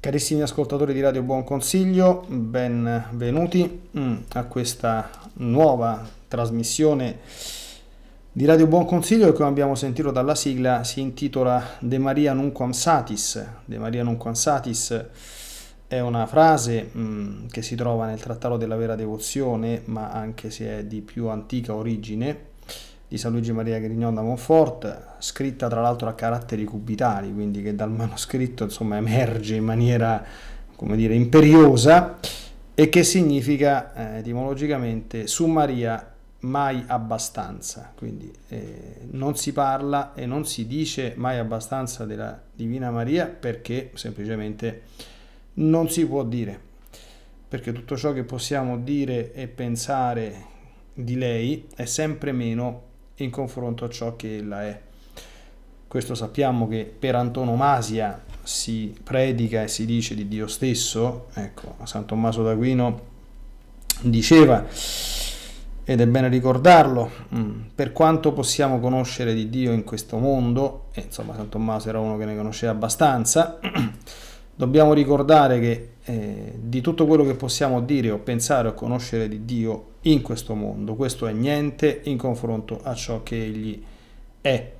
Carissimi ascoltatori di Radio Buon Consiglio, benvenuti mm, a questa nuova trasmissione di Radio Buon Consiglio che come abbiamo sentito dalla sigla si intitola De Maria Nunquam Satis. De Maria Nunquam Satis è una frase mm, che si trova nel Trattato della Vera Devozione, ma anche se è di più antica origine, di San Luigi Maria Grignon da Monfort, scritta tra l'altro a caratteri cubitali, quindi che dal manoscritto insomma, emerge in maniera come dire, imperiosa e che significa eh, etimologicamente su Maria mai abbastanza, quindi eh, non si parla e non si dice mai abbastanza della Divina Maria perché semplicemente non si può dire, perché tutto ciò che possiamo dire e pensare di lei è sempre meno in confronto a ciò che ella è. Questo sappiamo che per antonomasia si predica e si dice di Dio stesso, ecco, San Tommaso d'Aquino diceva, ed è bene ricordarlo, mm, per quanto possiamo conoscere di Dio in questo mondo, e insomma San Tommaso era uno che ne conosceva abbastanza, dobbiamo ricordare che eh, di tutto quello che possiamo dire o pensare o conoscere di Dio in questo mondo. Questo è niente in confronto a ciò che egli è.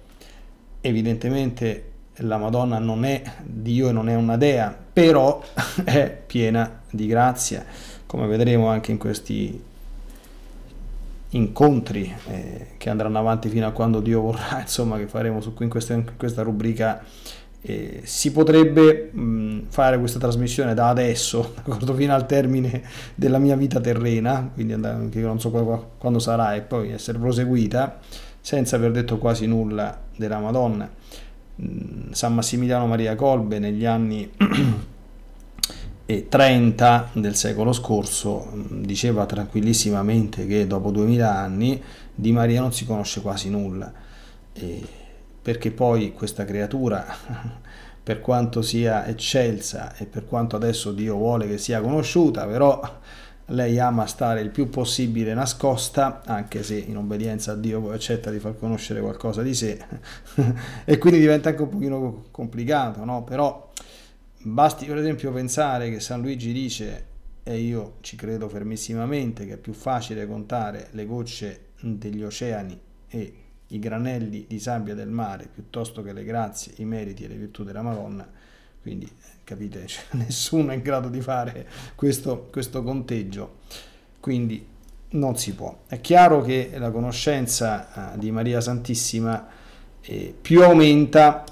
Evidentemente la Madonna non è Dio e non è una dea, però è piena di grazia, come vedremo anche in questi incontri eh, che andranno avanti fino a quando Dio vorrà, insomma, che faremo su, in, questa, in questa rubrica eh, si potrebbe mh, fare questa trasmissione da adesso, d'accordo, fino al termine della mia vita terrena, quindi and- che non so qu- quando sarà e poi essere proseguita, senza aver detto quasi nulla della Madonna. San Massimiliano Maria Colbe negli anni 30 del secolo scorso diceva tranquillissimamente che dopo 2000 anni di Maria non si conosce quasi nulla. E perché poi questa creatura, per quanto sia eccelsa e per quanto adesso Dio vuole che sia conosciuta, però lei ama stare il più possibile nascosta, anche se in obbedienza a Dio accetta di far conoscere qualcosa di sé, e quindi diventa anche un pochino complicato, no? Però basti per esempio pensare che San Luigi dice, e io ci credo fermissimamente, che è più facile contare le gocce degli oceani e i granelli di sabbia del mare piuttosto che le grazie, i meriti e le virtù della Madonna. Quindi capite, cioè, nessuno è in grado di fare questo, questo conteggio. Quindi non si può. È chiaro che la conoscenza eh, di Maria Santissima eh, più aumenta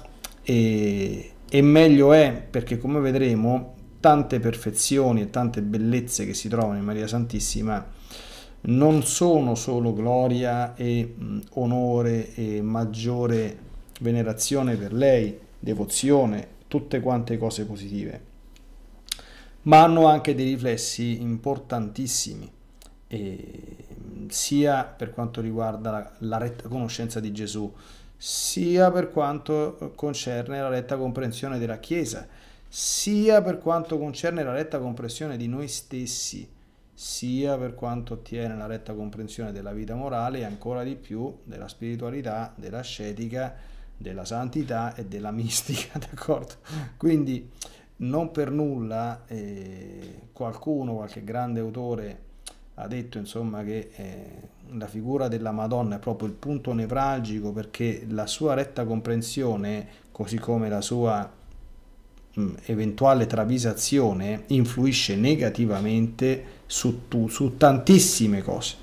e, e meglio è, perché come vedremo tante perfezioni e tante bellezze che si trovano in Maria Santissima non sono solo gloria e mh, onore e maggiore venerazione per lei, devozione, tutte quante cose positive, ma hanno anche dei riflessi importantissimi, eh, sia per quanto riguarda la, la retta conoscenza di Gesù, sia per quanto eh, concerne la retta comprensione della Chiesa, sia per quanto concerne la retta comprensione di noi stessi sia per quanto ottiene la retta comprensione della vita morale e ancora di più della spiritualità, della scetica, della santità e della mistica, d'accordo? Quindi non per nulla eh, qualcuno, qualche grande autore ha detto insomma che eh, la figura della Madonna è proprio il punto nevralgico perché la sua retta comprensione, così come la sua Mm, eventuale travisazione influisce negativamente su, tu, su tantissime cose.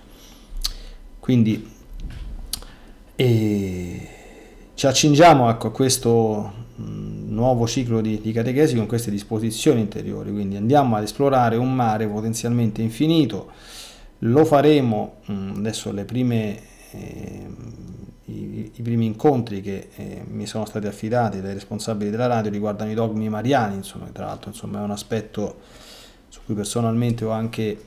Quindi e ci accingiamo ecco, a questo mm, nuovo ciclo di, di catechesi con queste disposizioni interiori, quindi andiamo ad esplorare un mare potenzialmente infinito, lo faremo mm, adesso le prime... Eh, i, i primi incontri che eh, mi sono stati affidati dai responsabili della radio riguardano i dogmi mariani, insomma, tra l'altro insomma, è un aspetto su cui personalmente ho anche,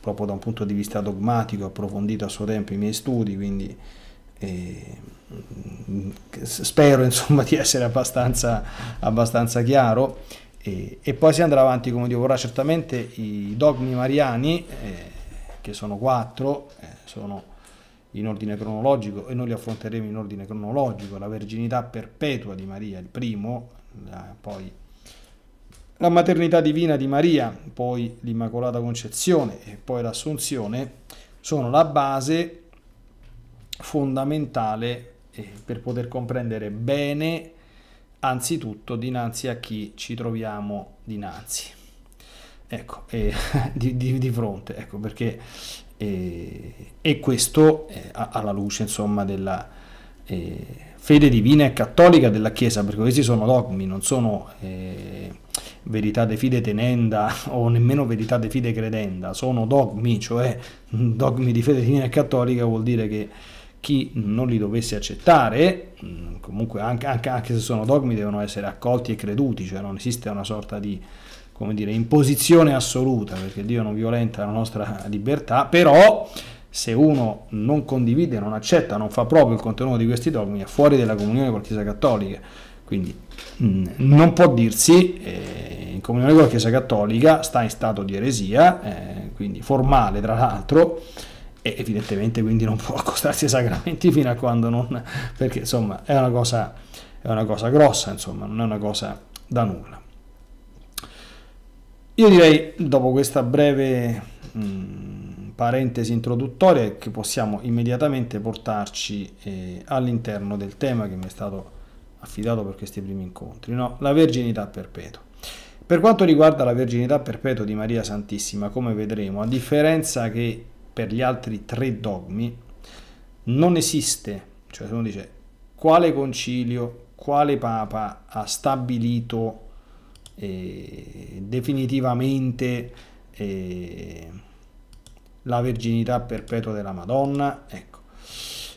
proprio da un punto di vista dogmatico, approfondito a suo tempo i miei studi, quindi eh, spero insomma, di essere abbastanza, abbastanza chiaro. E, e, poi si andrà avanti come Dio vorrà, certamente i dogmi mariani, eh, che sono quattro, eh, sono in ordine cronologico e noi li affronteremo in ordine cronologico, la verginità perpetua di Maria, il primo, poi la maternità divina di Maria, poi l'Immacolata Concezione e poi l'Assunzione, sono la base fondamentale eh, per poter comprendere bene, anzitutto, dinanzi a chi ci troviamo dinanzi. Ecco, di, di, di, fronte, ecco, perché e, e questo eh, alla luce insomma della eh, fede divina e cattolica della Chiesa, perché questi sono dogmi, non sono eh, verità de fide tenenda o nemmeno verità de fide credenda, sono dogmi, cioè dogmi di fede divina e cattolica vuol dire che chi non li dovesse accettare, mm, comunque anche, anche, anche se sono dogmi, devono essere accolti e creduti, cioè non esiste una sorta di come dire, in posizione assoluta, perché Dio non violenta la nostra libertà, però se uno non condivide, non accetta, non fa proprio il contenuto di questi dogmi, è fuori dalla comunione con la Chiesa Cattolica. Quindi mm, non può dirsi, eh, in comunione con la Chiesa Cattolica sta in stato di eresia, eh, quindi formale tra l'altro, e evidentemente quindi non può accostarsi ai sacramenti fino a quando non... perché insomma è una cosa, è una cosa grossa, insomma, non è una cosa da nulla. Io direi, dopo questa breve mh, mm, parentesi introduttoria, che possiamo immediatamente portarci eh, all'interno del tema che mi è stato affidato per questi primi incontri, no? la verginità perpetua. Per quanto riguarda la verginità perpetua di Maria Santissima, come vedremo, a differenza che per gli altri tre dogmi, non esiste, cioè se uno dice quale concilio, quale papa ha stabilito eh, definitivamente eh, la verginità perpetua della Madonna. Ecco.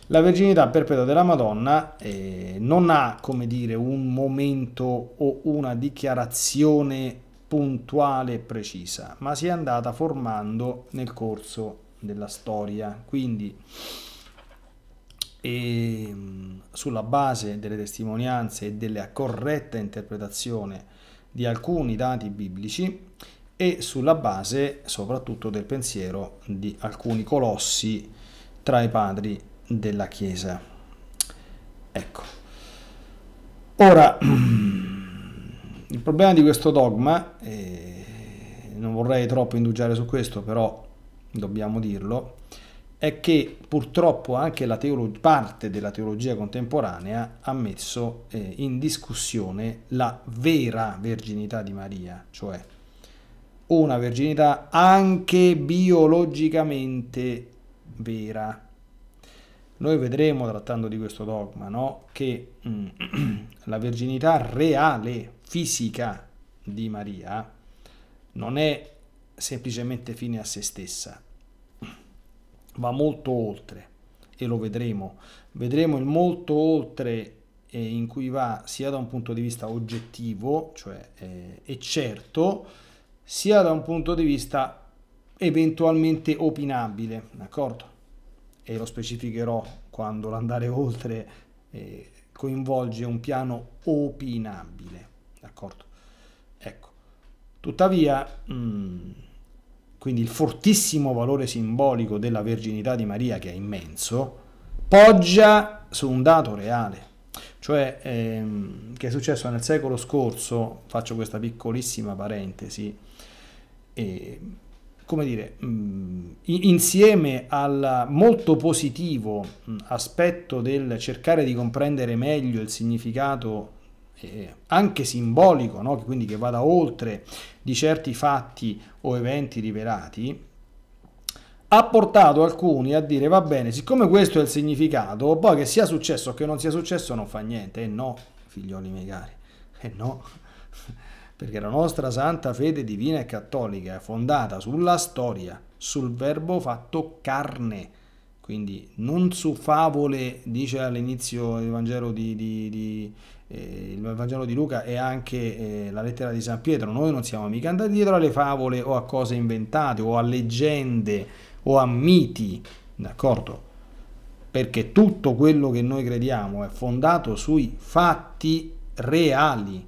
La verginità perpetua della Madonna eh, non ha, come dire, un momento o una dichiarazione puntuale e precisa, ma si è andata formando nel corso della storia. Quindi, e, ehm, sulla base delle testimonianze e della corretta interpretazione di alcuni dati biblici e sulla base soprattutto del pensiero di alcuni colossi tra i padri della Chiesa. Ecco. Ora, il problema di questo dogma, eh, non vorrei troppo indugiare su questo, però dobbiamo dirlo, è che purtroppo anche parte della teologia contemporanea ha messo eh, in discussione la vera verginità di Maria, cioè una verginità anche biologicamente vera. Noi vedremo, trattando di questo dogma, no? che mm, la verginità reale, fisica di Maria, non è semplicemente fine a se stessa, va molto oltre e lo vedremo. Vedremo il molto oltre eh, in cui va sia da un punto di vista oggettivo, cioè eh, è certo, sia da un punto di vista eventualmente opinabile, d'accordo? E lo specificherò quando l'andare oltre eh, coinvolge un piano opinabile, d'accordo? Ecco, tuttavia... Mm, quindi il fortissimo valore simbolico della verginità di Maria, che è immenso, poggia su un dato reale, cioè ehm, che è successo nel secolo scorso, faccio questa piccolissima parentesi, e, come dire, mh, mm, insieme al molto positivo mm, aspetto del cercare di comprendere meglio il significato eh, anche simbolico, no? quindi che vada oltre di certi fatti o eventi rivelati, ha portato alcuni a dire va bene, siccome questo è il significato, poi che sia successo o che non sia successo non fa niente. E eh no, figlioli miei cari, e eh no, perché la nostra santa fede divina e cattolica è fondata sulla storia, sul verbo fatto carne, quindi non su favole, dice all'inizio il Vangelo di, di, di eh, il Vangelo di Luca è anche eh, la lettera di San Pietro, noi non siamo mica andati dietro alle favole o a cose inventate o a leggende o a miti, d'accordo? Perché tutto quello che noi crediamo è fondato sui fatti reali.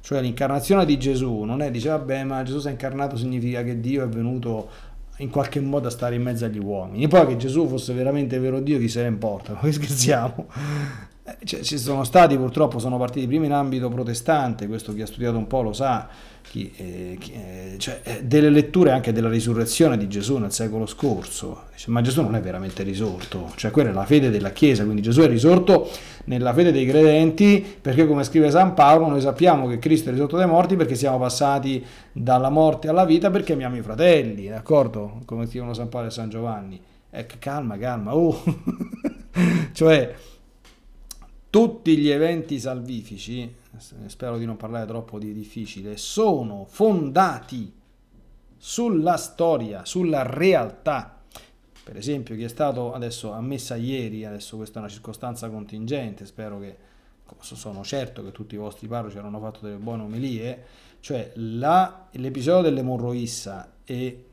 Cioè l'incarnazione di Gesù non è dice vabbè ma Gesù si è incarnato significa che Dio è venuto in qualche modo a stare in mezzo agli uomini. E poi che Gesù fosse veramente vero Dio, chi se ne importa? Ma che scherziamo? Eh, cioè, ci sono stati purtroppo, sono partiti prima in ambito protestante, questo chi ha studiato un po' lo sa, chi, eh, chi, eh, cioè, eh, delle letture anche della risurrezione di Gesù nel secolo scorso, ma Gesù non è veramente risorto, cioè quella è la fede della Chiesa, quindi Gesù è risorto nella fede dei credenti perché come scrive San Paolo noi sappiamo che Cristo è risorto dai morti perché siamo passati dalla morte alla vita perché amiamo i fratelli, d'accordo? Come scrivono San Paolo e San Giovanni. Ecco, calma, calma, oh! cioè tutti gli eventi salvifici, spero di non parlare troppo di difficile, sono fondati sulla storia, sulla realtà. Per esempio, chi è stato adesso ammessa ieri, adesso questa è una circostanza contingente, spero che sono certo che tutti i vostri parroci hanno fatto delle buone omelie, cioè l'episodio dell'emorroissa e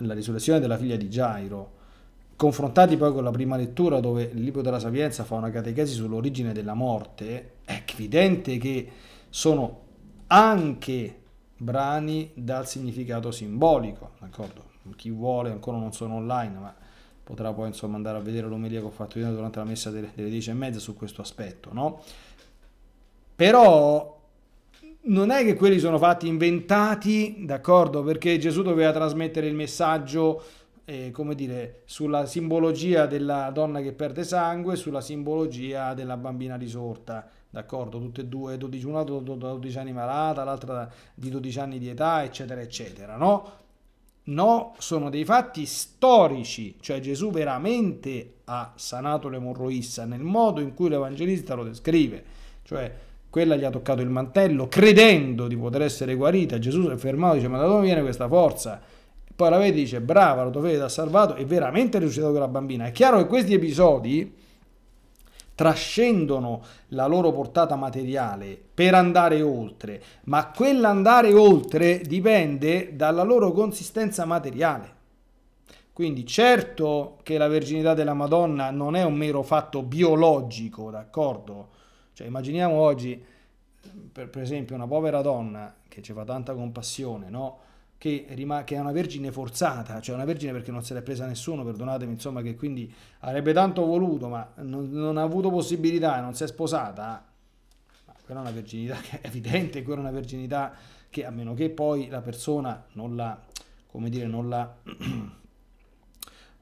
la risurrezione della figlia di Gairo confrontati poi con la prima lettura dove il libro della sapienza fa una catechesi sull'origine della morte, è evidente che sono anche brani dal significato simbolico, d'accordo? Chi vuole, ancora non sono online, ma potrà poi insomma andare a vedere l'omelia che ho fatto io durante la messa delle, delle 10 e mezza su questo aspetto, no? Però non è che quelli sono fatti inventati, d'accordo? Perché Gesù doveva trasmettere il messaggio eh, come dire, sulla simbologia della donna che perde sangue, sulla simbologia della bambina risorta, d'accordo? Tutte e due, 12, una da 12 anni malata, l'altra di 12 anni di età, eccetera, eccetera, no? No, sono dei fatti storici, cioè Gesù veramente ha sanato l'emorroissa nel modo in cui l'evangelista lo descrive, cioè quella gli ha toccato il mantello credendo di poter essere guarita, Gesù si è fermato e dice ma da dove viene questa forza? Poi la vedi dice brava, lo dovete ha salvato, è veramente riuscita con la bambina. È chiaro che questi episodi trascendono la loro portata materiale per andare oltre, ma quell'andare oltre dipende dalla loro consistenza materiale. Quindi certo che la verginità della Madonna non è un mero fatto biologico, d'accordo? Cioè immaginiamo oggi, per, per esempio, una povera donna che ci fa tanta compassione, no? che, rima- che, è una vergine forzata, cioè una vergine perché non se l'è presa nessuno, perdonatemi, insomma, che quindi avrebbe tanto voluto, ma non, non ha avuto possibilità, non si è sposata. Ma quella è una verginità che è evidente, quella è una verginità che a meno che poi la persona non la, come dire, non la,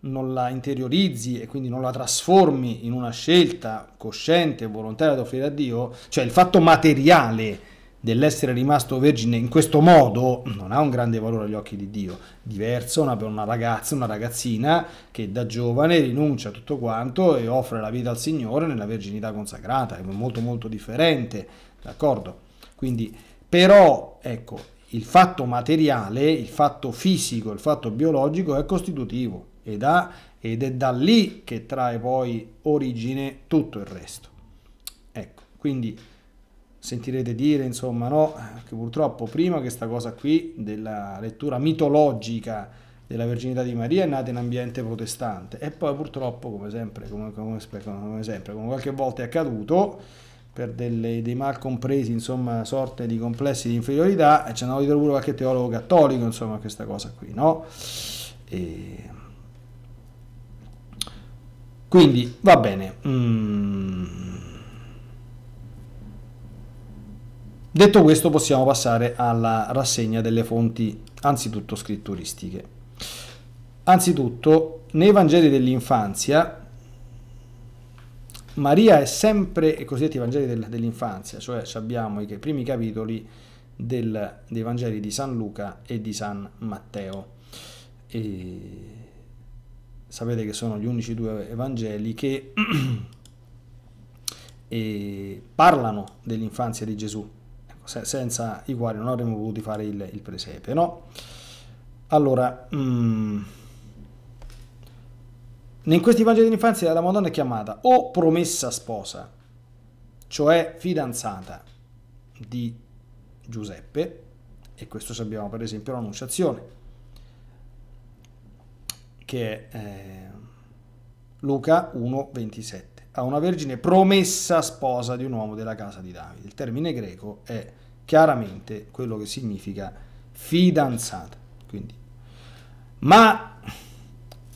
non la interiorizzi e quindi non la trasformi in una scelta cosciente e volontaria da offrire a Dio, cioè il fatto materiale dell'essere rimasto vergine in questo modo non ha un grande valore agli occhi di Dio. Diverso una, una ragazza, una ragazzina che da giovane rinuncia a tutto quanto e offre la vita al Signore nella verginità consacrata, è molto molto differente, d'accordo? Quindi, però, ecco, il fatto materiale, il fatto fisico, il fatto biologico è costitutivo ed, ha, ed è da lì che trae poi origine tutto il resto. Ecco, quindi sentirete dire, insomma, no, che purtroppo prima che sta cosa qui della lettura mitologica della Verginità di Maria è nata in ambiente protestante e poi purtroppo, come sempre, come, come, come, sempre, come qualche volta è accaduto, per delle, dei mal compresi, insomma, sorte di complessi di inferiorità, ci hanno dietro pure qualche teologo cattolico, insomma, questa cosa qui, no? E... Quindi, va bene. Mm. Detto questo possiamo passare alla rassegna delle fonti anzitutto scritturistiche. Anzitutto nei Vangeli dell'infanzia Maria è sempre, i cosiddetti Vangeli del, dell'infanzia, cioè abbiamo i primi capitoli del, dei Vangeli di San Luca e di San Matteo. E sapete che sono gli unici due Vangeli che parlano dell'infanzia di Gesù, se, senza i quali non avremmo potuto fare il, il presepe, no? Allora, mm, in questi Vangeli dell'infanzia la Madonna è chiamata o promessa sposa, cioè fidanzata di Giuseppe, e questo sappiamo per esempio l'Annunciazione, che è eh, Luca 1,27 a una vergine promessa sposa di un uomo della casa di Davide. Il termine greco è chiaramente quello che significa fidanzata. Quindi. Ma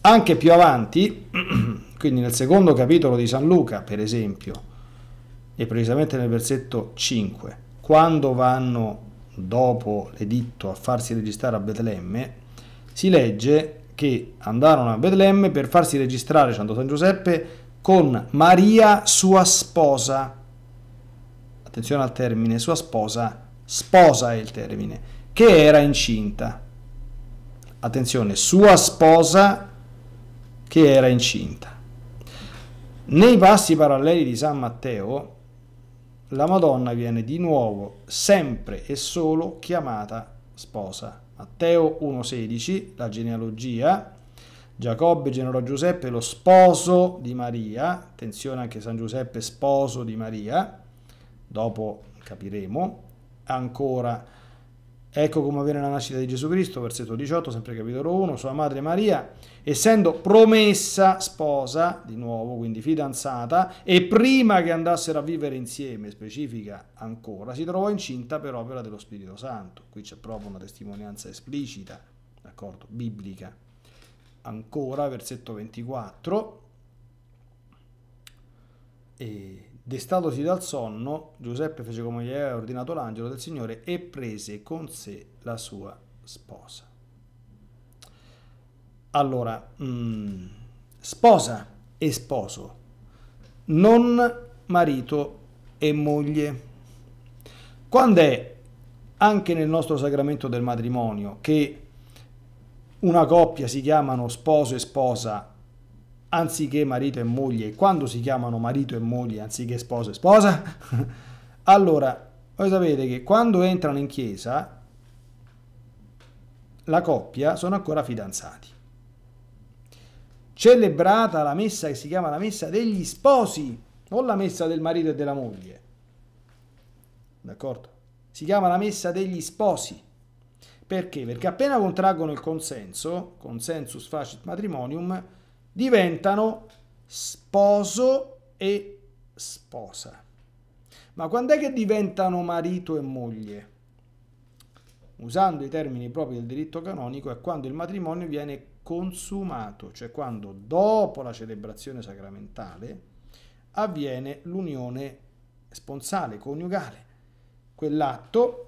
anche più avanti, quindi nel secondo capitolo di San Luca, per esempio, e precisamente nel versetto 5, quando vanno dopo l'editto a farsi registrare a Betlemme, si legge che andarono a Betlemme per farsi registrare Santo San Giuseppe con Maria sua sposa. Attenzione al termine, sua sposa, sposa è il termine, che era incinta. Attenzione, sua sposa che era incinta. Nei passi paralleli di San Matteo, la Madonna viene di nuovo, sempre e solo chiamata sposa. Matteo 1.16, la genealogia, Giacobbe generò Giuseppe, lo sposo di Maria, attenzione anche San Giuseppe sposo di Maria, dopo capiremo, ancora ecco come avviene la nascita di Gesù Cristo, versetto 18, sempre capitolo 1, sua madre Maria, essendo promessa sposa, di nuovo quindi fidanzata, e prima che andassero a vivere insieme, specifica ancora, si trovò incinta per opera dello Spirito Santo, qui c'è proprio una testimonianza esplicita, d'accordo, biblica ancora, versetto 24. E destatosi dal sonno, Giuseppe fece come gli aveva ordinato l'angelo del Signore e prese con sé la sua sposa. Allora, mh, mm, sposa e sposo, non marito e moglie. Quando è anche nel nostro sacramento del matrimonio che una coppia si chiamano sposo e sposa anziché marito e moglie, quando si chiamano marito e moglie anziché sposo e sposa, allora voi sapete che quando entrano in chiesa la coppia sono ancora fidanzati. Celebrata la messa che si chiama la messa degli sposi, non la messa del marito e della moglie. D'accordo? Si chiama la messa degli sposi. Perché? Perché appena contraggono il consenso, consensus facit matrimonium, diventano sposo e sposa. Ma quando è che diventano marito e moglie? Usando i termini propri del diritto canonico, è quando il matrimonio viene consumato, cioè quando dopo la celebrazione sacramentale avviene l'unione sponsale, coniugale. Quell'atto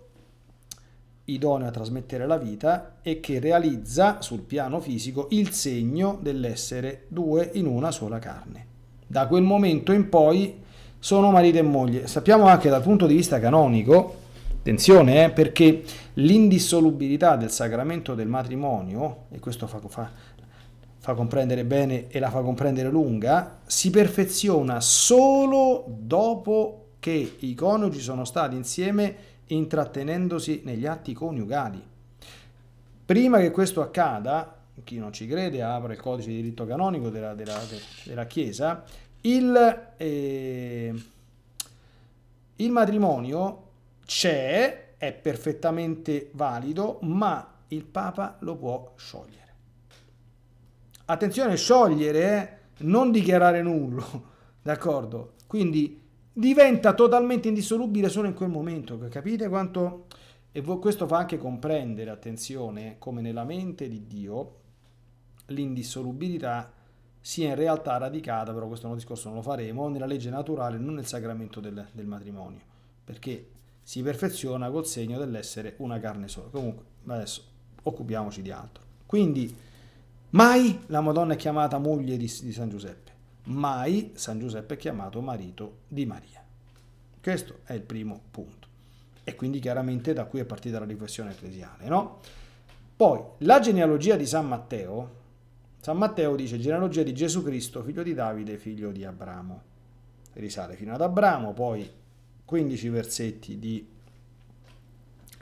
idoneo a trasmettere la vita e che realizza sul piano fisico il segno dell'essere due in una sola carne. Da quel momento in poi sono marito e moglie. Sappiamo anche dal punto di vista canonico, attenzione, eh, perché l'indissolubilità del sacramento del matrimonio, e questo fa, fa, fa comprendere bene e la fa comprendere lunga, si perfeziona solo dopo che i coniugi sono stati insieme intrattenendosi negli atti coniugali. Prima che questo accada, chi non ci crede apre il codice di diritto canonico della, della, della Chiesa, il, eh, il matrimonio c'è, è perfettamente valido, ma il Papa lo può sciogliere. Attenzione, sciogliere, non dichiarare nullo, d'accordo? Quindi diventa totalmente indissolubile solo in quel momento. Capite quanto... E questo fa anche comprendere, attenzione, come nella mente di Dio l'indissolubilità sia in realtà radicata, però questo è un discorso non lo faremo, nella legge naturale, non nel sacramento del, del matrimonio, perché si perfeziona col segno dell'essere una carne sola. Comunque, adesso occupiamoci di altro. Quindi, mai la Madonna è chiamata moglie di, di San Giuseppe mai San Giuseppe è chiamato marito di Maria. Questo è il primo punto. E quindi chiaramente da qui è partita la riflessione ecclesiale, no? Poi, la genealogia di San Matteo, San Matteo dice genealogia di Gesù Cristo, figlio di Davide, figlio di Abramo. Risale fino ad Abramo, poi 15 versetti di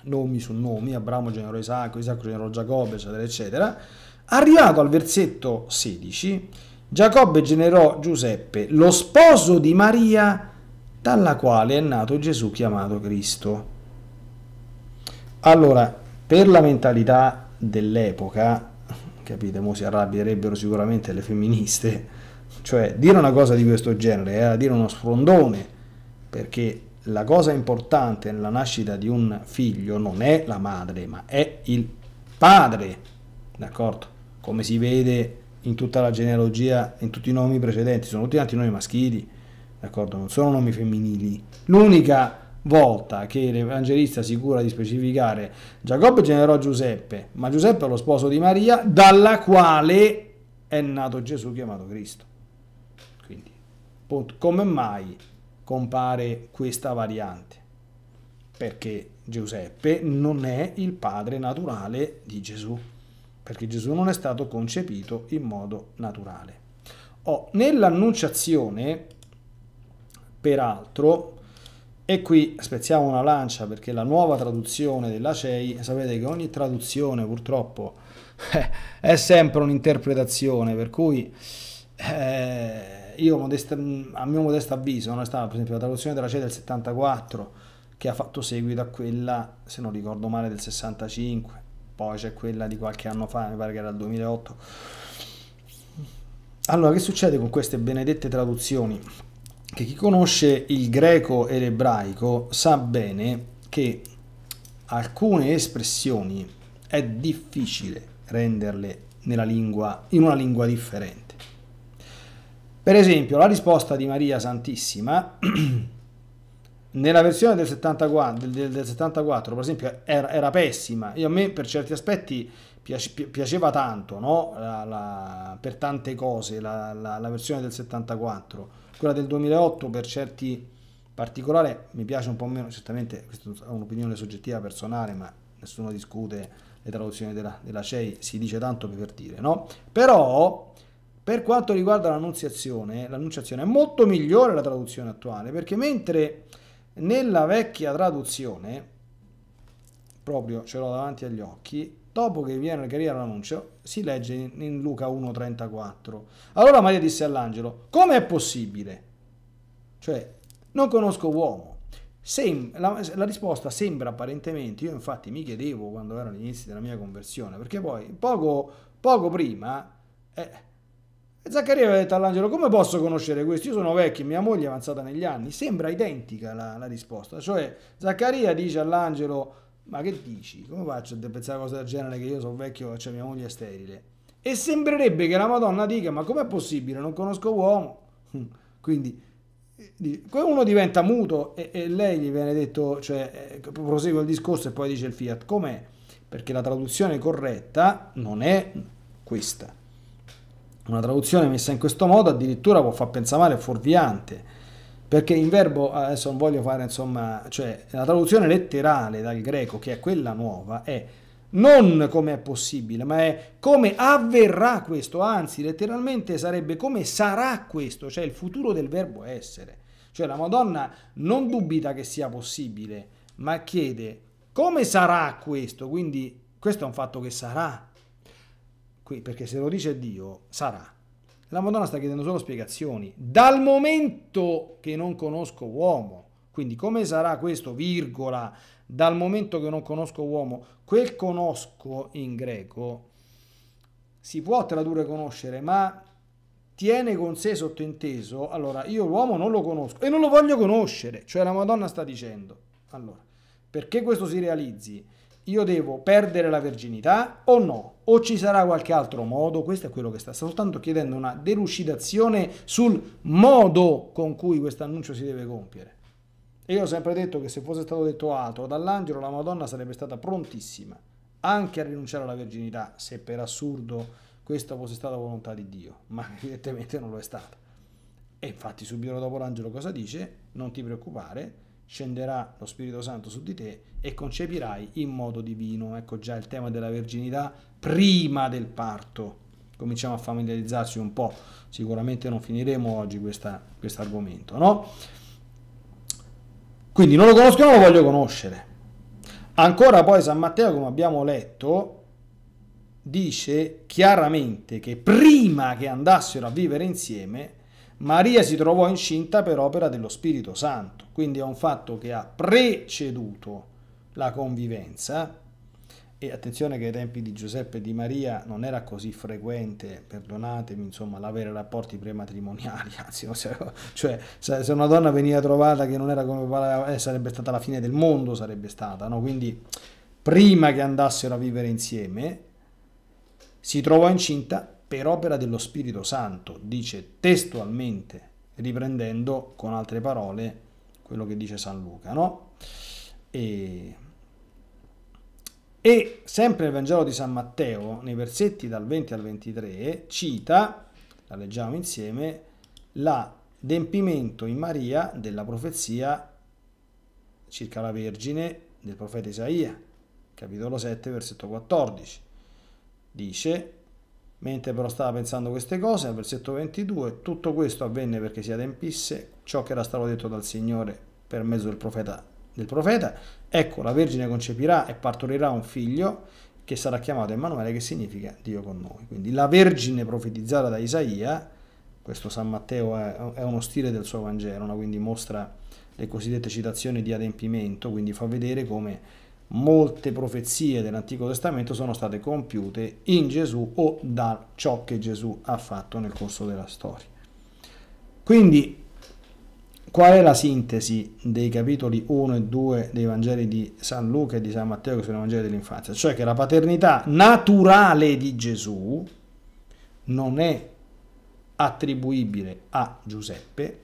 nomi su nomi, Abramo generò Isacco, Isacco generò Giacobbe, eccetera, eccetera. Arrivato al versetto 16, Giacobbe generò Giuseppe, lo sposo di Maria, dalla quale è nato Gesù chiamato Cristo. Allora, per la mentalità dell'epoca, capite, mo si arrabbierebbero sicuramente le femministe, cioè dire una cosa di questo genere era dire uno sfrondone, perché la cosa importante nella nascita di un figlio non è la madre, ma è il padre, d'accordo? Come si vede in tutta la genealogia, in tutti i nomi precedenti, sono tutti tanti nomi maschili, d'accordo? Non sono nomi femminili. L'unica volta che l'evangelista si cura di specificare Giacobbe generò Giuseppe, ma Giuseppe è lo sposo di Maria, dalla quale è nato Gesù chiamato Cristo. Quindi, come mai compare questa variante? Perché Giuseppe non è il padre naturale di Gesù perché Gesù non è stato concepito in modo naturale. Oh, nell'annunciazione, peraltro, e qui spezziamo una lancia perché la nuova traduzione della CEI, sapete che ogni traduzione purtroppo è sempre un'interpretazione, per cui eh, io modesta, a mio modesto avviso, non è stata per esempio la traduzione della CEI del 74 che ha fatto seguito a quella, se non ricordo male, del 65 poi c'è quella di qualche anno fa, mi pare che era il 2008. Allora, che succede con queste benedette traduzioni? Che chi conosce il greco e l'ebraico sa bene che alcune espressioni è difficile renderle lingua, in una lingua differente. Per esempio, la risposta di Maria Santissima nella versione del 74, del, del 74 per esempio, era, era pessima. E a me per certi aspetti piaceva tanto, no? la, la, per tante cose, la, la, versione del 74. Quella del 2008 per certi particolari mi piace un po' meno, certamente questa è un'opinione soggettiva personale, ma nessuno discute le traduzioni della, della CEI, si dice tanto per dire, no? Però per quanto riguarda l'annunziazione, l'annunciazione è molto migliore la traduzione attuale, perché mentre nella vecchia traduzione, proprio ce l'ho davanti agli occhi, dopo che viene carriera l'annuncio, si legge in Luca 1,34. Allora Maria disse all'angelo, come è possibile? Cioè, non conosco uomo. Sem la, la, risposta sembra apparentemente, io infatti mi chiedevo quando erano gli inizi della mia conversione, perché poi poco, poco prima... Eh, Zaccaria aveva detto all'angelo, come posso conoscere questo? Io sono vecchio, mia moglie è avanzata negli anni. Sembra identica la, la risposta. Cioè, Zaccaria dice all'angelo, ma che dici? Come faccio a pensare a cosa del genere che io sono vecchio c'è cioè mia moglie è sterile? E sembrerebbe che la Madonna dica, ma com'è possibile? Non conosco uomo. Quindi uno diventa muto e, e, lei gli viene detto, cioè eh, prosegue il discorso e poi dice il fiat, com'è? Perché la traduzione corretta non è questa. Una traduzione messa in questo modo addirittura può far pensare male fuorviante, perché in verbo, eh, adesso non voglio fare insomma, cioè la traduzione letterale dal greco, che è quella nuova, è non come è possibile, ma è come avverrà questo, anzi letteralmente sarebbe come sarà questo, cioè il futuro del verbo essere. Cioè la Madonna non dubita che sia possibile, ma chiede come sarà questo, quindi questo è un fatto che sarà, perché se lo dice Dio, sarà. La Madonna sta chiedendo solo spiegazioni. Dal momento che non conosco uomo, quindi come sarà questo, virgola, dal momento che non conosco uomo, quel conosco in greco si può tradurre conoscere, ma tiene con sé sottointeso, allora io l'uomo non lo conosco e non lo voglio conoscere, cioè la Madonna sta dicendo. Allora, perché questo si realizzi? io devo perdere la verginità o no? O ci sarà qualche altro modo? Questo è quello che sta soltanto chiedendo una delucidazione sul modo con cui questo annuncio si deve compiere. E io ho sempre detto che se fosse stato detto altro dall'angelo, la Madonna sarebbe stata prontissima anche a rinunciare alla verginità, se per assurdo questa fosse stata volontà di Dio, ma evidentemente non lo è stata. E infatti subito dopo l'angelo cosa dice? Non ti preoccupare, scenderà lo Spirito Santo su di te e concepirai in modo divino. Ecco già il tema della verginità prima del parto. Cominciamo a familiarizzarci un po', sicuramente non finiremo oggi questo argomento, no? Quindi non lo conosco, non lo voglio conoscere. Ancora poi San Matteo, come abbiamo letto, dice chiaramente che prima che andassero a vivere insieme, Maria si trovò incinta per opera dello Spirito Santo, quindi è un fatto che ha preceduto la convivenza e attenzione che ai tempi di Giuseppe e di Maria non era così frequente, perdonatemi, insomma, l'avere rapporti prematrimoniali, anzi, cioè, se, cioè, se una donna veniva trovata che non era come eh, sarebbe stata la fine del mondo, sarebbe stata, no? Quindi prima che andassero a vivere insieme, si trovò incinta per opera dello Spirito Santo, dice testualmente, riprendendo con altre parole quello che dice San Luca, no? E, e sempre il Vangelo di San Matteo, nei versetti dal 20 al 23, cita, la leggiamo insieme, l'adempimento in Maria della profezia circa la Vergine del profeta Isaia, capitolo 7, versetto 14. Dice, Mentre però stava pensando queste cose, al versetto 22, tutto questo avvenne perché si adempisse ciò che era stato detto dal Signore per mezzo del profeta. Del profeta. Ecco, la Vergine concepirà e partorirà un figlio che sarà chiamato Emanuele, che significa Dio con noi. Quindi la Vergine profetizzata da Isaia, questo San Matteo è uno stile del suo Vangelo, no? quindi mostra le cosiddette citazioni di adempimento, quindi fa vedere come molte profezie dell'Antico Testamento sono state compiute in Gesù o da ciò che Gesù ha fatto nel corso della storia. Quindi, qual è la sintesi dei capitoli 1 e 2 dei Vangeli di San Luca e di San Matteo che sono i Vangeli dell'infanzia? Cioè che la paternità naturale di Gesù non è attribuibile a Giuseppe,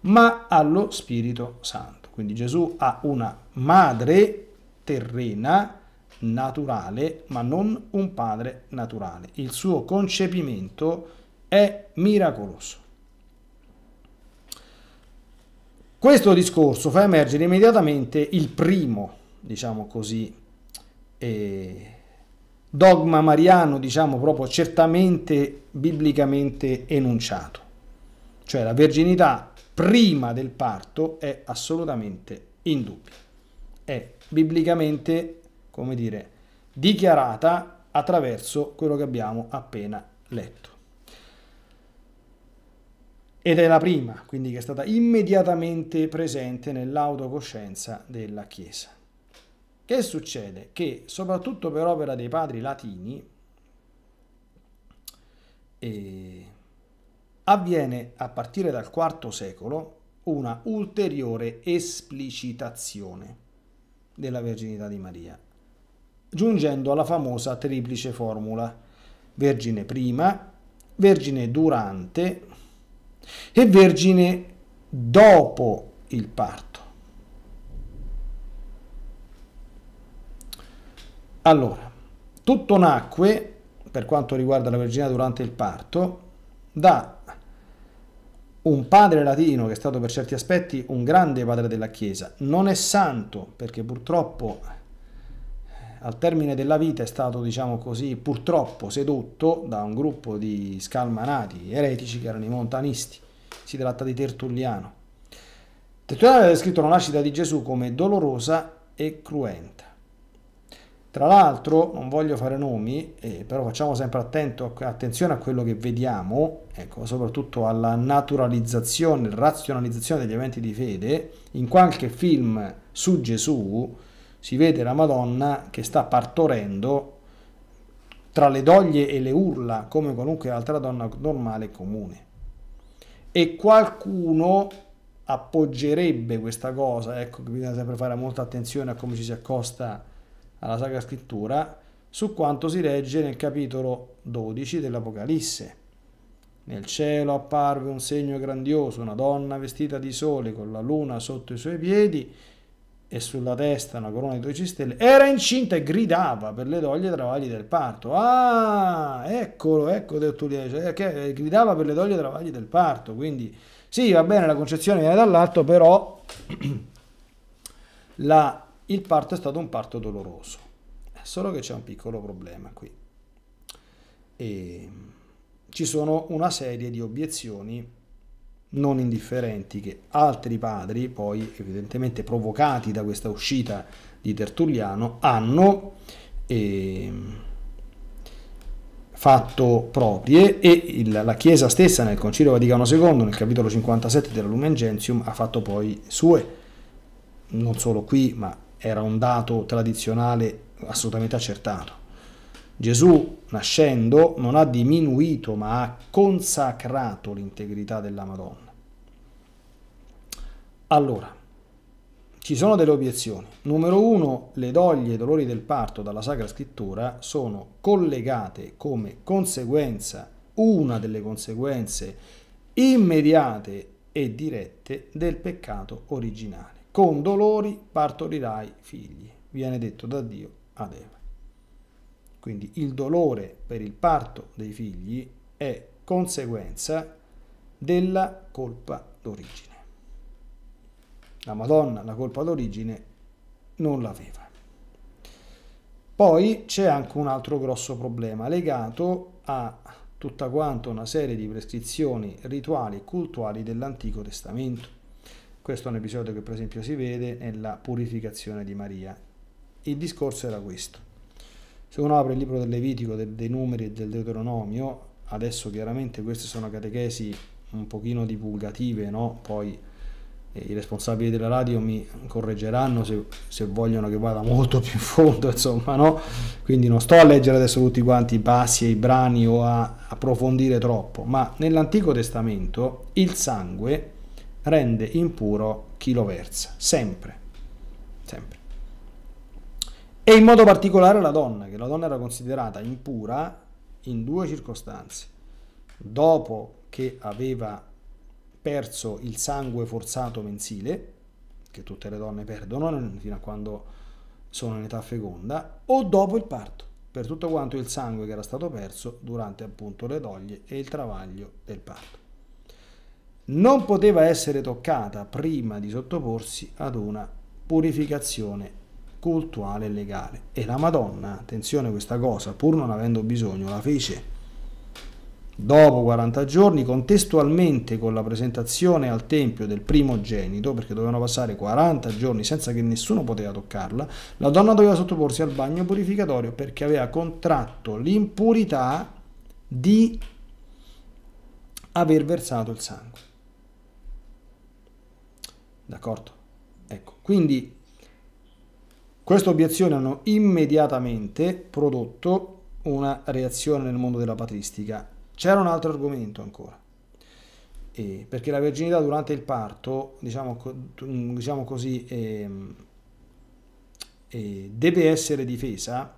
ma allo Spirito Santo. Quindi Gesù ha una madre terrena naturale, ma non un padre naturale. Il suo concepimento è miracoloso. Questo discorso fa emergere immediatamente il primo, diciamo così, eh, dogma mariano, diciamo proprio certamente biblicamente enunciato. Cioè la verginità prima del parto è assolutamente indubbia, è biblicamente, come dire, dichiarata attraverso quello che abbiamo appena letto. Ed è la prima, quindi, che è stata immediatamente presente nell'autocoscienza della Chiesa. Che succede? Che soprattutto per opera dei padri latini eh, avviene a partire dal IV secolo una ulteriore esplicitazione della Verginità di Maria, giungendo alla famosa triplice formula Vergine prima, Vergine durante e Vergine dopo il parto. Allora, tutto nacque, per quanto riguarda la Vergine durante il parto, da un padre latino che è stato per certi aspetti un grande padre della Chiesa, non è santo perché purtroppo al termine della vita è stato, diciamo così, purtroppo sedotto da un gruppo di scalmanati, eretici che erano i montanisti. Si tratta di Tertulliano. Tertulliano aveva descritto la nascita di Gesù come dolorosa e cruenta. Tra l'altro, non voglio fare nomi, eh, però facciamo sempre attento, attenzione a quello che vediamo, ecco, soprattutto alla naturalizzazione, razionalizzazione degli eventi di fede. In qualche film su Gesù si vede la Madonna che sta partorendo tra le doglie e le urla come qualunque altra donna normale e comune. E qualcuno appoggerebbe questa cosa, ecco, bisogna sempre fare molta attenzione a come ci si accosta alla Sacra Scrittura su quanto si regge nel capitolo 12 dell'Apocalisse. Nel cielo apparve un segno grandioso, una donna vestita di sole con la luna sotto i suoi piedi e sulla testa una corona di 12 stelle. Era incinta e gridava per le doglie e travagli del parto. Ah, eccolo, ecco Tertulliano, cioè, eh, che eh, gridava per le doglie e travagli del parto. Quindi sì, va bene, la concezione viene dall'alto, però la il parto è stato un parto doloroso, eh, solo che c'è un piccolo problema qui. E mm, ci sono una serie di obiezioni non indifferenti che altri padri, poi evidentemente provocati da questa uscita di Tertulliano, hanno eh, fatto proprie e il, la Chiesa stessa nel Concilio Vaticano II, nel capitolo 57 della Lumen Gentium, ha fatto poi sue, non solo qui ma era un dato tradizionale assolutamente accertato. Gesù, nascendo, non ha diminuito, ma ha consacrato l'integrità della Madonna. Allora, ci sono delle obiezioni. Numero uno, le doglie e i dolori del parto dalla Sacra Scrittura sono collegate come conseguenza, una delle conseguenze immediate e dirette del peccato originale con dolori partorirai figli, viene detto da Dio ad Eva. Quindi il dolore per il parto dei figli è conseguenza della colpa d'origine. La Madonna la colpa d'origine non l'aveva. Poi c'è anche un altro grosso problema legato a tutta quanto una serie di prescrizioni rituali e cultuali dell'Antico Testamento questo è un episodio che per esempio si vede nella purificazione di Maria. Il discorso era questo. Se uno apre il libro del Levitico, del, dei numeri e del Deuteronomio, adesso chiaramente queste sono catechesi un pochino divulgative, no? Poi eh, i responsabili della radio mi correggeranno se, se, vogliono che vada molto più in fondo, insomma, no? Quindi non sto a leggere adesso tutti quanti i passi e i brani o a approfondire troppo, ma nell'Antico Testamento il sangue rende impuro chi lo versa, sempre, sempre. E in modo particolare la donna, che la donna era considerata impura in due circostanze. Dopo che aveva perso il sangue forzato mensile, che tutte le donne perdono fino a quando sono in età feconda, o dopo il parto, per tutto quanto il sangue che era stato perso durante appunto le doglie e il travaglio del parto non poteva essere toccata prima di sottoporsi ad una purificazione cultuale e legale. E la Madonna, attenzione a questa cosa, pur non avendo bisogno, la fece dopo 40 giorni, contestualmente con la presentazione al Tempio del primogenito, perché dovevano passare 40 giorni senza che nessuno poteva toccarla, la donna doveva sottoporsi al bagno purificatorio perché aveva contratto l'impurità di aver versato il sangue. D'accordo? Ecco, quindi queste obiezioni hanno immediatamente prodotto una reazione nel mondo della patristica. C'era un altro argomento ancora, eh, perché la virginità durante il parto, diciamo, diciamo così, eh, eh, deve essere difesa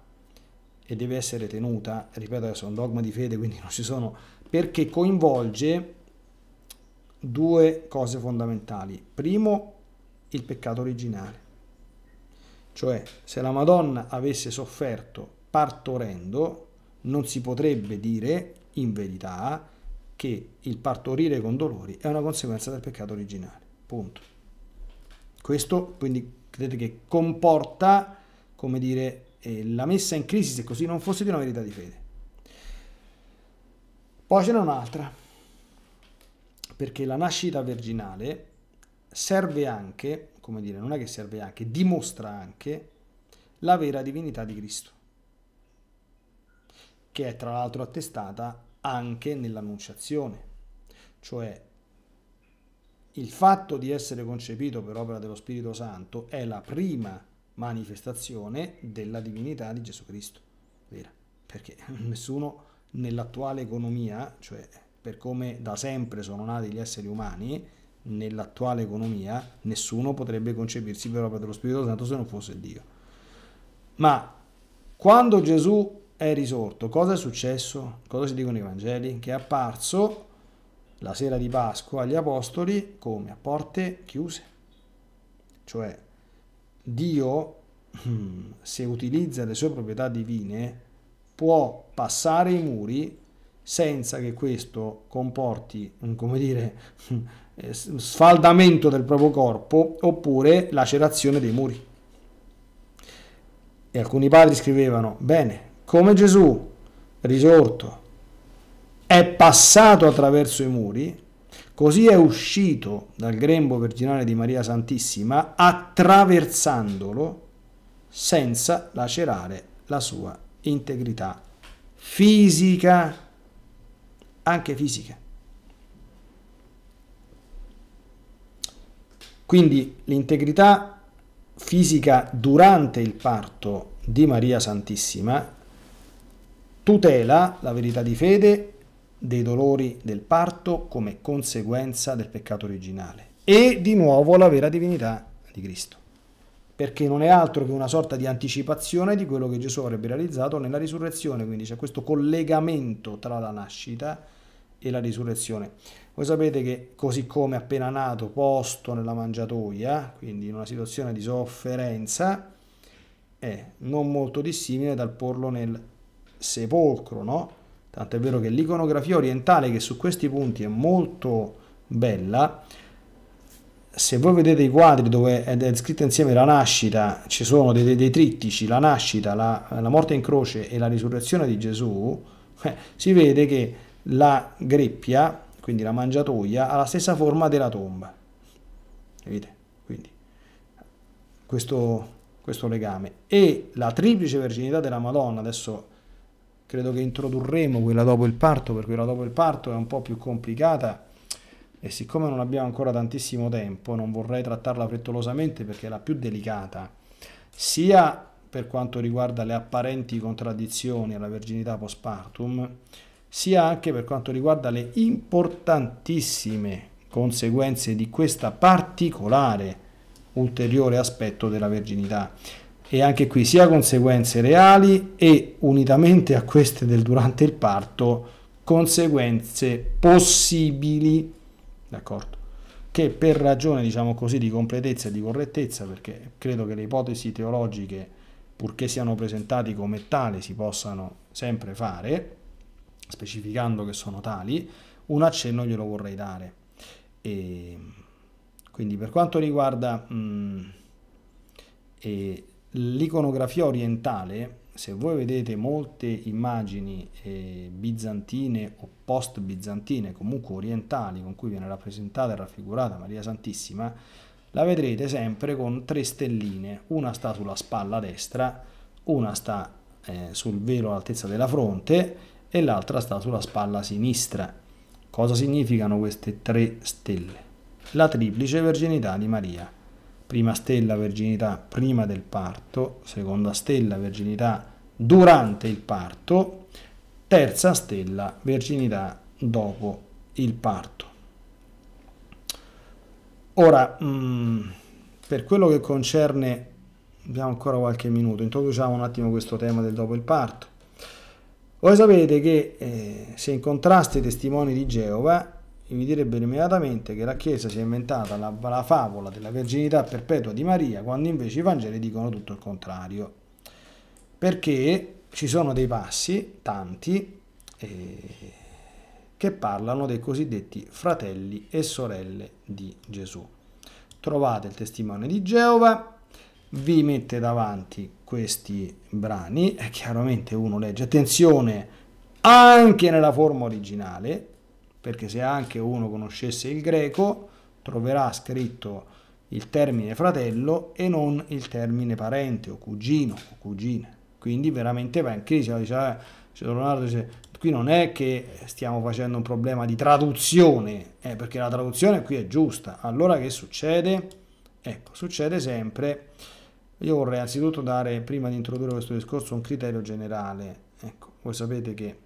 e deve essere tenuta, ripeto adesso è un dogma di fede, quindi non ci sono, perché coinvolge due cose fondamentali. Primo, il peccato originale. Cioè, se la Madonna avesse sofferto partorendo, non si potrebbe dire in verità che il partorire con dolori è una conseguenza del peccato originale. Punto. Questo quindi credete che comporta, come dire, eh, la messa in crisi se così non fosse di una verità di fede. Poi ce n'è un'altra perché la nascita virginale serve anche, come dire, non è che serve anche, dimostra anche la vera divinità di Cristo, che è tra l'altro attestata anche nell'annunciazione, cioè il fatto di essere concepito per opera dello Spirito Santo è la prima manifestazione della divinità di Gesù Cristo, vera, perché nessuno nell'attuale economia, cioè per come da sempre sono nati gli esseri umani, nell'attuale economia, nessuno potrebbe concepirsi per opera dello Spirito Santo se non fosse Dio. Ma quando Gesù è risorto, cosa è successo? Cosa si dicono i Vangeli? Che è apparso la sera di Pasqua agli Apostoli come a porte chiuse. Cioè, Dio, se utilizza le sue proprietà divine, può passare i muri senza che questo comporti, come dire, eh, sfaldamento del proprio corpo oppure lacerazione dei muri. E alcuni padri scrivevano, bene, come Gesù risorto è passato attraverso i muri, così è uscito dal grembo virginale di Maria Santissima attraversandolo senza lacerare la sua integrità fisica anche fisiche. Quindi l'integrità fisica durante il parto di Maria Santissima tutela la verità di fede dei dolori del parto come conseguenza del peccato originale e di nuovo la vera divinità di Cristo, perché non è altro che una sorta di anticipazione di quello che Gesù avrebbe realizzato nella risurrezione, quindi c'è questo collegamento tra la nascita e e la risurrezione. Voi sapete che così come appena nato, posto nella mangiatoia, quindi in una situazione di sofferenza, è non molto dissimile dal porlo nel sepolcro, no? Tanto è vero che l'iconografia orientale, che su questi punti è molto bella, se voi vedete i quadri dove è scritta insieme la nascita, ci sono dei, dei trittici, la nascita, la, la, morte in croce e la risurrezione di Gesù, eh, si vede che la greppia, quindi la mangiatoia, ha la stessa forma della tomba. Vedete? Quindi questo, questo legame. E la triplice verginità della Madonna, adesso credo che introdurremo quella dopo il parto, perché quella dopo il parto è un po' più complicata e siccome non abbiamo ancora tantissimo tempo, non vorrei trattarla frettolosamente perché è la più delicata, sia per quanto riguarda le apparenti contraddizioni alla verginità postpartum, sia anche per quanto riguarda le importantissime conseguenze di questo particolare ulteriore aspetto della verginità. E anche qui sia conseguenze reali e unitamente a queste del durante il parto, conseguenze possibili, d'accordo? Che per ragione, diciamo così, di completezza e di correttezza, perché credo che le ipotesi teologiche, purché siano presentate come tale, si possano sempre fare, specificando che sono tali, un accenno glielo vorrei dare. E quindi per quanto riguarda mh, mm, l'iconografia orientale, se voi vedete molte immagini eh, bizantine o post bizantine, comunque orientali, con cui viene rappresentata e raffigurata Maria Santissima, la vedrete sempre con tre stelline, una sta sulla spalla destra, una sta eh, sul velo all'altezza della fronte e l'altra sta sulla spalla sinistra. Cosa significano queste tre stelle? La triplice verginità di Maria. Prima stella verginità prima del parto, seconda stella verginità durante il parto, terza stella verginità dopo il parto. Ora, mm, per quello che concerne, abbiamo ancora qualche minuto, introduciamo un attimo questo tema del dopo il parto. Voi sapete che eh, se incontraste i testimoni di Geova, vi direbbero immediatamente che la Chiesa si è inventata la, la favola della verginità perpetua di Maria, quando invece i Vangeli dicono tutto il contrario. Perché ci sono dei passi, tanti, eh, che parlano dei cosiddetti fratelli e sorelle di Gesù. Trovate il testimone di Geova vi mette davanti questi brani e chiaramente uno legge attenzione anche nella forma originale perché se anche uno conoscesse il greco troverà scritto il termine fratello e non il termine parente o cugino o cugina quindi veramente va in crisi dice, ah, Leonardo dice qui non è che stiamo facendo un problema di traduzione eh, perché la traduzione qui è giusta allora che succede? ecco succede sempre io vorrei anzitutto dare, prima di introdurre questo discorso, un criterio generale. Ecco, voi sapete che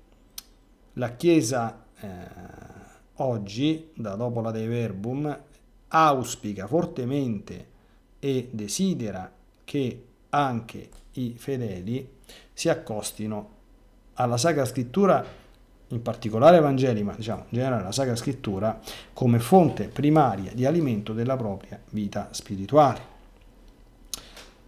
la Chiesa eh, oggi, da dopo la Dei Verbum, auspica fortemente e desidera che anche i fedeli si accostino alla Sacra Scrittura, in particolare Vangeli, ma diciamo in generale alla Sacra Scrittura, come fonte primaria di alimento della propria vita spirituale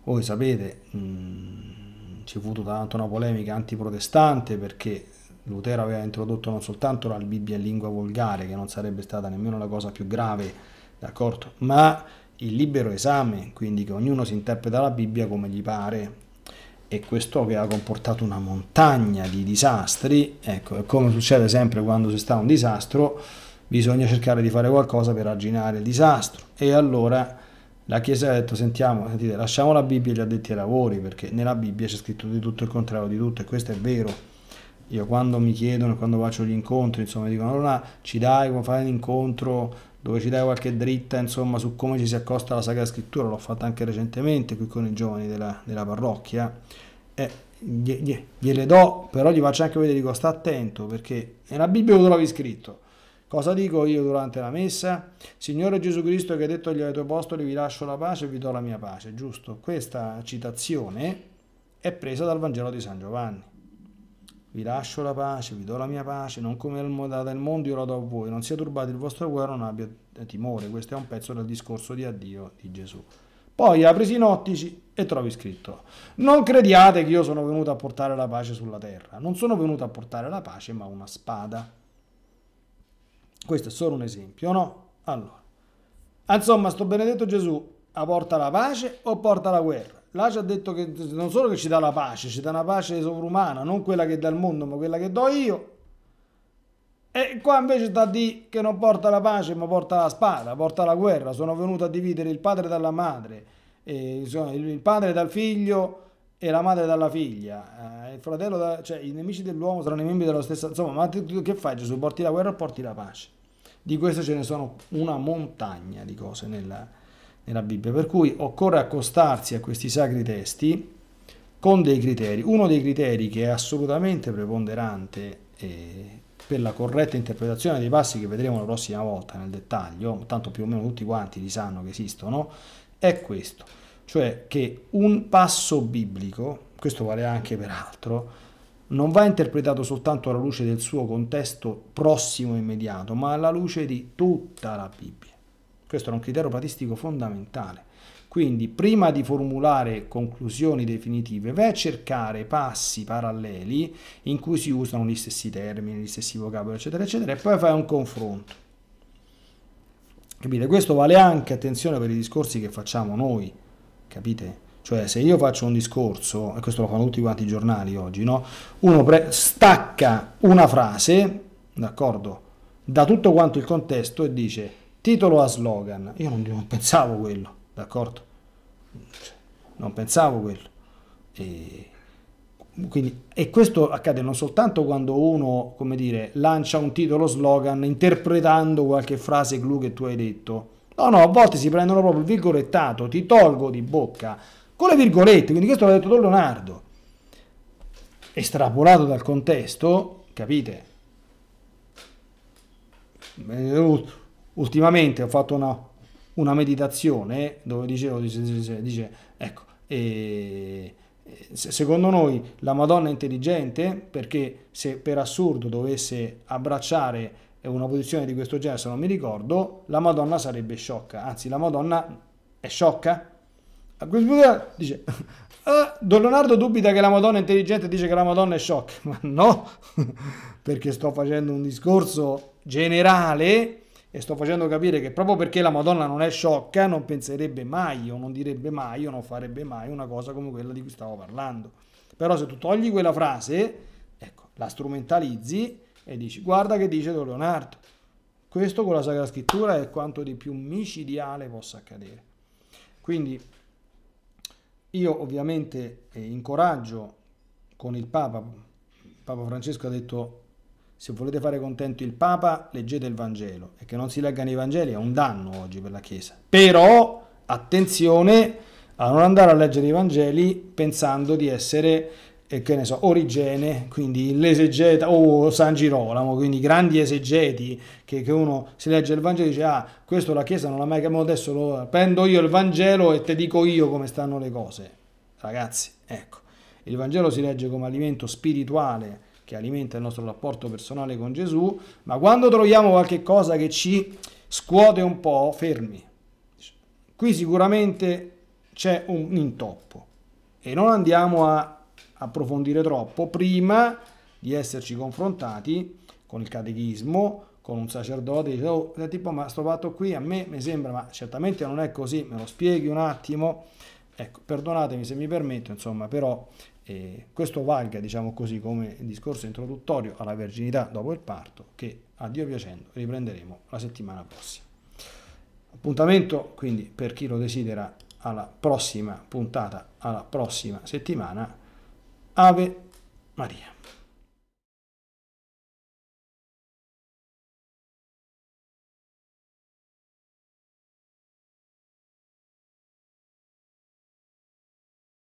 voi sapete mh, mm, c'è avuto tanto una polemica antiprotestante perché Lutero aveva introdotto non soltanto la Bibbia in lingua volgare, che non sarebbe stata nemmeno la cosa più grave, d'accordo, ma il libero esame, quindi che ognuno si interpreta la Bibbia come gli pare, e questo aveva comportato una montagna di disastri, ecco, e come succede sempre quando si sta a un disastro, bisogna cercare di fare qualcosa per arginare il disastro, e allora la Chiesa ha detto, sentiamo, sentite, lasciamo la Bibbia agli addetti ai lavori, perché nella Bibbia c'è scritto di tutto il contrario di tutto, e questo è vero. Io quando mi chiedono, quando faccio gli incontri, insomma, mi dicono, allora ci dai, come fai un incontro dove ci dai qualche dritta, insomma, su come ci si accosta la Sacra Scrittura, l'ho fatta anche recentemente qui con i giovani della, della parrocchia, e gliele do, però gli faccio anche vedere, dico, sta attento, perché nella Bibbia dove l'avevi scritto, Cosa dico io durante la messa? Signore Gesù Cristo che ha detto agli apostoli vi lascio la pace e vi do la mia pace, giusto? Questa citazione è presa dal Vangelo di San Giovanni. Vi lascio la pace, vi do la mia pace, non come la dà il mondo io la do a voi, non sia turbato il vostro cuore, non abbia timore. Questo è un pezzo del discorso di addio di Gesù. Poi apri sinottici e trovi scritto: Non crediate che io sono venuto a portare la pace sulla terra. Non sono venuto a portare la pace, ma una spada. Questo è solo un esempio, no? Allora, ah, insomma, sto benedetto Gesù porta la pace o porta la guerra? Là ci ha detto che non solo che ci dà la pace, ci dà una pace sovrumana, non quella che dà il mondo, ma quella che do io. E qua invece sta di che non porta la pace, ma porta la spada, porta la guerra. Sono venuto a dividere il padre dalla madre, e, insomma, il padre dal figlio, e la madre dalla figlia, eh, il fratello, da, cioè i nemici dell'uomo saranno i membri della stessa, insomma, ma tu, tu che fai Gesù? Porti la guerra o porti la pace? Di questo ce ne sono una montagna di cose nella, nella Bibbia, per cui occorre accostarsi a questi sacri testi con dei criteri. Uno dei criteri che è assolutamente preponderante eh, per la corretta interpretazione dei passi che vedremo la prossima volta nel dettaglio, tanto più o meno tutti quanti li sanno che esistono, è questo cioè che un passo biblico, questo vale anche per altro, non va interpretato soltanto alla luce del suo contesto prossimo e immediato, ma alla luce di tutta la Bibbia. Questo era un criterio patistico fondamentale. Quindi, prima di formulare conclusioni definitive, vai a cercare passi paralleli in cui si usano gli stessi termini, gli stessi vocaboli, eccetera, eccetera, e poi fai un confronto. Capite? Questo vale anche, attenzione, per i discorsi che facciamo noi capite? Cioè se io faccio un discorso, e questo lo fanno tutti quanti i giornali oggi, no? uno stacca una frase, d'accordo, da tutto quanto il contesto e dice titolo a slogan. Io non, non pensavo quello, d'accordo? Non pensavo quello. E, quindi, e, questo accade non soltanto quando uno, come dire, lancia un titolo slogan interpretando qualche frase clou che tu hai detto, No, no, a volte si prendono proprio il virgolettato, ti tolgo di bocca, con le virgolette, quindi questo l'ha detto Don Leonardo. Estrapolato dal contesto, capite? Eh, ultimamente ho fatto una, una meditazione dove dicevo, dice, dice, dice ecco, e secondo noi la Madonna è intelligente perché se per assurdo dovesse abbracciare una posizione di questo genere, se non mi ricordo, la Madonna sarebbe sciocca, anzi la Madonna è sciocca. A questo punto dice, ah, Don Leonardo dubita che la Madonna è intelligente dice che la Madonna è sciocca, ma no, perché sto facendo un discorso generale e sto facendo capire che proprio perché la Madonna non è sciocca non penserebbe mai o non direbbe mai o non farebbe mai una cosa come quella di cui stavo parlando. Però se tu togli quella frase, ecco, la strumentalizzi e dici guarda che dice Don Leonardo. Questo con la Sacra Scrittura è quanto di più micidiale possa accadere. Quindi io ovviamente eh, incoraggio con il Papa, Papa Francesco ha detto se volete fare contento il Papa leggete il Vangelo e che non si leggano i Vangeli è un danno oggi per la Chiesa. Però attenzione a non andare a leggere i Vangeli pensando di essere eh, che ne so, Origene, quindi l'esegeta, o San Girolamo, quindi grandi esegeti, che, che uno si legge il Vangelo e dice, ah, questo la Chiesa non l'ha mai capito, adesso lo, prendo io il Vangelo e te dico io come stanno le cose. Ragazzi, ecco, il Vangelo si legge come alimento spirituale, che alimenta il nostro rapporto personale con Gesù, ma quando troviamo qualche cosa che ci scuote un po', fermi. Qui sicuramente c'è un intoppo e non andiamo a approfondire troppo prima di esserci confrontati con il catechismo, con un sacerdote, dice, oh, tipo, ma sto fatto qui a me mi sembra, ma certamente non è così, me lo spieghi un attimo. Ecco, perdonatemi se mi permetto, insomma, però eh, questo valga, diciamo così, come discorso introduttorio alla verginità dopo il parto, che a Dio piacendo riprenderemo la settimana prossima. Appuntamento quindi per chi lo desidera alla prossima puntata, alla prossima settimana. Ave María.